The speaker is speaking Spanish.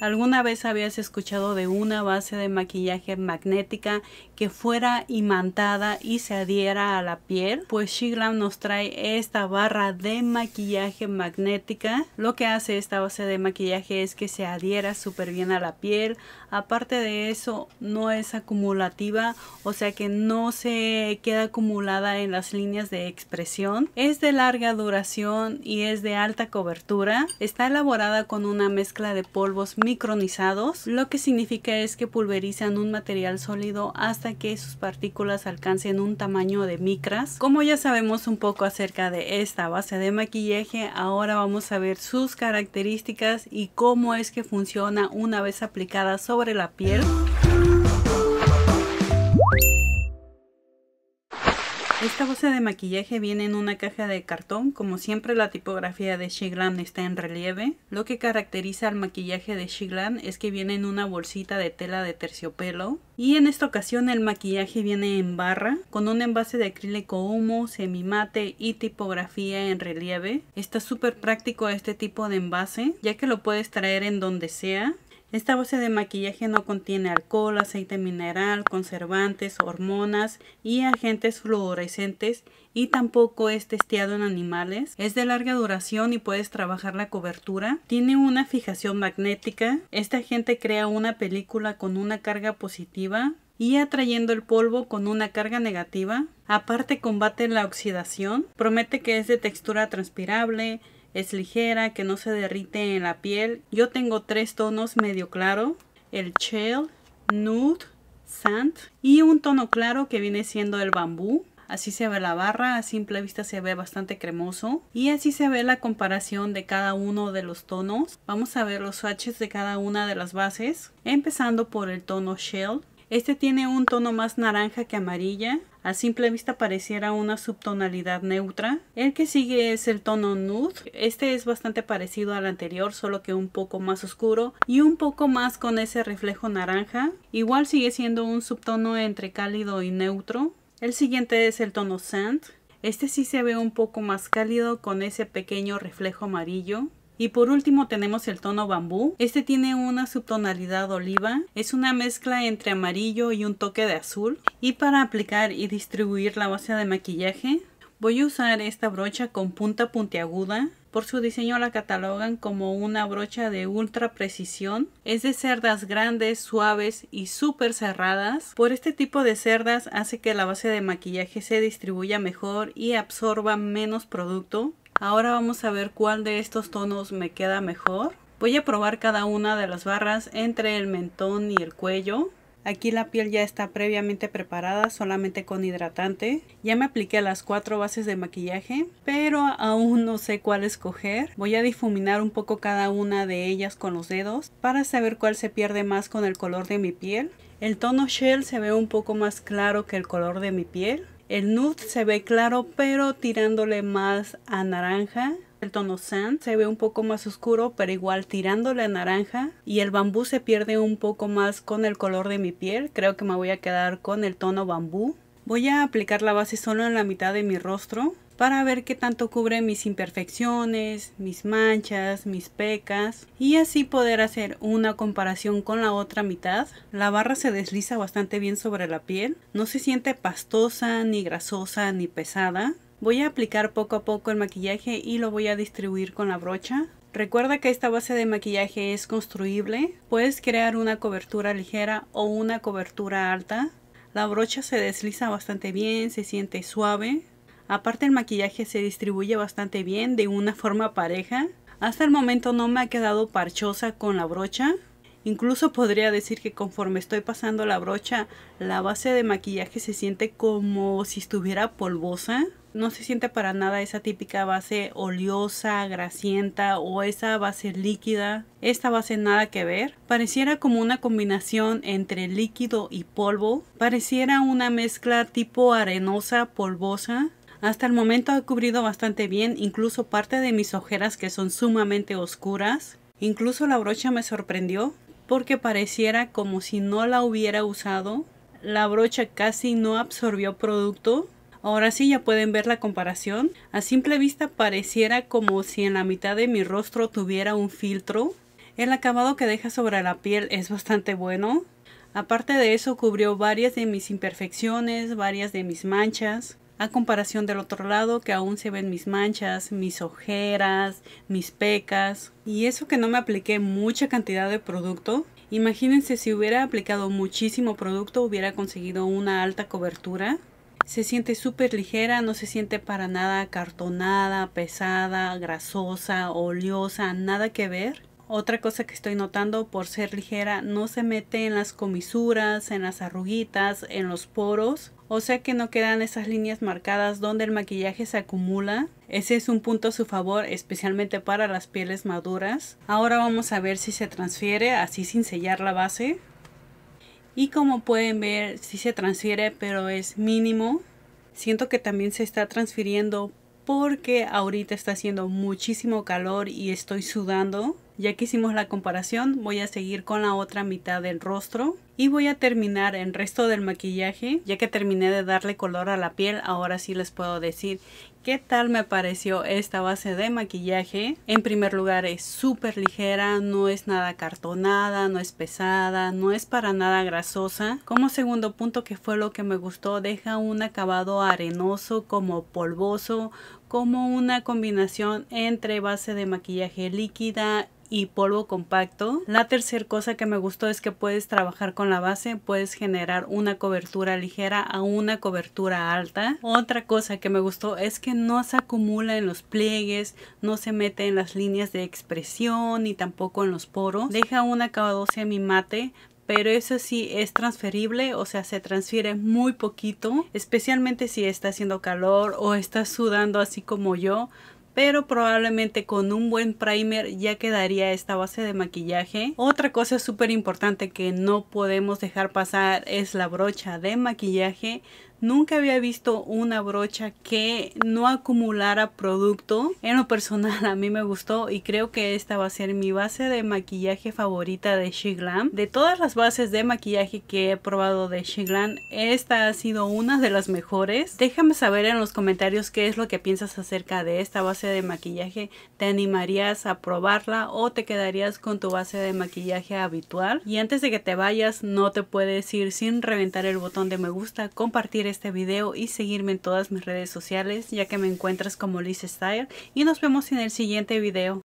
¿Alguna vez habías escuchado de una base de maquillaje magnética que fuera imantada y se adhiera a la piel? Pues Shiglam nos trae esta barra de maquillaje magnética. Lo que hace esta base de maquillaje es que se adhiera súper bien a la piel. Aparte de eso, no es acumulativa, o sea que no se queda acumulada en las líneas de expresión. Es de larga duración y es de alta cobertura. Está elaborada con una mezcla de polvos micronizados. lo que significa es que pulverizan un material sólido hasta que sus partículas alcancen un tamaño de micras. Como ya sabemos un poco acerca de esta base de maquillaje, ahora vamos a ver sus características y cómo es que funciona una vez aplicada sobre la piel. Esta bolsa de maquillaje viene en una caja de cartón, como siempre la tipografía de Shiglan está en relieve. Lo que caracteriza al maquillaje de Shiglan es que viene en una bolsita de tela de terciopelo. Y en esta ocasión el maquillaje viene en barra, con un envase de acrílico humo, semimate y tipografía en relieve. Está súper práctico este tipo de envase, ya que lo puedes traer en donde sea. Esta base de maquillaje no contiene alcohol, aceite mineral, conservantes, hormonas y agentes fluorescentes y tampoco es testeado en animales. Es de larga duración y puedes trabajar la cobertura. Tiene una fijación magnética. Este agente crea una película con una carga positiva y atrayendo el polvo con una carga negativa. Aparte combate la oxidación. Promete que es de textura transpirable, es ligera, que no se derrite en la piel. Yo tengo tres tonos medio claro, el Shell, Nude, Sand y un tono claro que viene siendo el bambú. Así se ve la barra, a simple vista se ve bastante cremoso. Y así se ve la comparación de cada uno de los tonos. Vamos a ver los swatches de cada una de las bases. Empezando por el tono Shell. Este tiene un tono más naranja que amarilla. A simple vista pareciera una subtonalidad neutra. El que sigue es el tono nude. Este es bastante parecido al anterior, solo que un poco más oscuro y un poco más con ese reflejo naranja. Igual sigue siendo un subtono entre cálido y neutro. El siguiente es el tono sand. Este sí se ve un poco más cálido con ese pequeño reflejo amarillo. Y por último tenemos el tono bambú. Este tiene una subtonalidad oliva. Es una mezcla entre amarillo y un toque de azul. Y para aplicar y distribuir la base de maquillaje voy a usar esta brocha con punta puntiaguda. Por su diseño la catalogan como una brocha de ultra precisión. Es de cerdas grandes, suaves y super cerradas. Por este tipo de cerdas hace que la base de maquillaje se distribuya mejor y absorba menos producto. Ahora vamos a ver cuál de estos tonos me queda mejor. Voy a probar cada una de las barras entre el mentón y el cuello. Aquí la piel ya está previamente preparada solamente con hidratante. Ya me apliqué las cuatro bases de maquillaje, pero aún no sé cuál escoger. Voy a difuminar un poco cada una de ellas con los dedos para saber cuál se pierde más con el color de mi piel. El tono Shell se ve un poco más claro que el color de mi piel. El nude se ve claro pero tirándole más a naranja. El tono sand se ve un poco más oscuro pero igual tirándole a naranja. Y el bambú se pierde un poco más con el color de mi piel. Creo que me voy a quedar con el tono bambú. Voy a aplicar la base solo en la mitad de mi rostro para ver qué tanto cubre mis imperfecciones, mis manchas, mis pecas y así poder hacer una comparación con la otra mitad. La barra se desliza bastante bien sobre la piel, no se siente pastosa, ni grasosa, ni pesada. Voy a aplicar poco a poco el maquillaje y lo voy a distribuir con la brocha. Recuerda que esta base de maquillaje es construible, puedes crear una cobertura ligera o una cobertura alta. La brocha se desliza bastante bien, se siente suave, Aparte el maquillaje se distribuye bastante bien de una forma pareja. Hasta el momento no me ha quedado parchosa con la brocha. Incluso podría decir que conforme estoy pasando la brocha, la base de maquillaje se siente como si estuviera polvosa. No se siente para nada esa típica base oleosa, grasienta o esa base líquida. Esta base nada que ver. Pareciera como una combinación entre líquido y polvo. Pareciera una mezcla tipo arenosa, polvosa. Hasta el momento ha cubrido bastante bien, incluso parte de mis ojeras que son sumamente oscuras. Incluso la brocha me sorprendió porque pareciera como si no la hubiera usado. La brocha casi no absorbió producto. Ahora sí ya pueden ver la comparación. A simple vista pareciera como si en la mitad de mi rostro tuviera un filtro. El acabado que deja sobre la piel es bastante bueno. Aparte de eso cubrió varias de mis imperfecciones, varias de mis manchas a comparación del otro lado que aún se ven mis manchas, mis ojeras, mis pecas. Y eso que no me apliqué mucha cantidad de producto. Imagínense si hubiera aplicado muchísimo producto hubiera conseguido una alta cobertura. Se siente súper ligera, no se siente para nada acartonada, pesada, grasosa, oleosa, nada que ver. Otra cosa que estoy notando por ser ligera, no se mete en las comisuras, en las arruguitas, en los poros. O sea que no quedan esas líneas marcadas donde el maquillaje se acumula. Ese es un punto a su favor, especialmente para las pieles maduras. Ahora vamos a ver si se transfiere así sin sellar la base. Y como pueden ver, sí se transfiere, pero es mínimo. Siento que también se está transfiriendo porque ahorita está haciendo muchísimo calor y estoy sudando. Ya que hicimos la comparación, voy a seguir con la otra mitad del rostro. Y voy a terminar el resto del maquillaje. Ya que terminé de darle color a la piel, ahora sí les puedo decir ¿Qué tal me pareció esta base de maquillaje? En primer lugar es súper ligera, no es nada cartonada, no es pesada, no es para nada grasosa. Como segundo punto que fue lo que me gustó, deja un acabado arenoso como polvoso, como una combinación entre base de maquillaje líquida y polvo compacto. La tercera cosa que me gustó es que puedes trabajar con la base, puedes generar una cobertura ligera a una cobertura alta. Otra cosa que me gustó es que no se acumula en los pliegues, no se mete en las líneas de expresión ni tampoco en los poros. Deja un acabado semi mate, pero eso sí es transferible, o sea, se transfiere muy poquito, especialmente si está haciendo calor o está sudando así como yo, pero probablemente con un buen primer ya quedaría esta base de maquillaje. Otra cosa súper importante que no podemos dejar pasar es la brocha de maquillaje. Nunca había visto una brocha que no acumulara producto. En lo personal a mí me gustó y creo que esta va a ser mi base de maquillaje favorita de She De todas las bases de maquillaje que he probado de She esta ha sido una de las mejores. Déjame saber en los comentarios qué es lo que piensas acerca de esta base de maquillaje. ¿Te animarías a probarla o te quedarías con tu base de maquillaje habitual? Y antes de que te vayas, no te puedes ir sin reventar el botón de me gusta, compartir este video y seguirme en todas mis redes sociales ya que me encuentras como Liz Style y nos vemos en el siguiente video.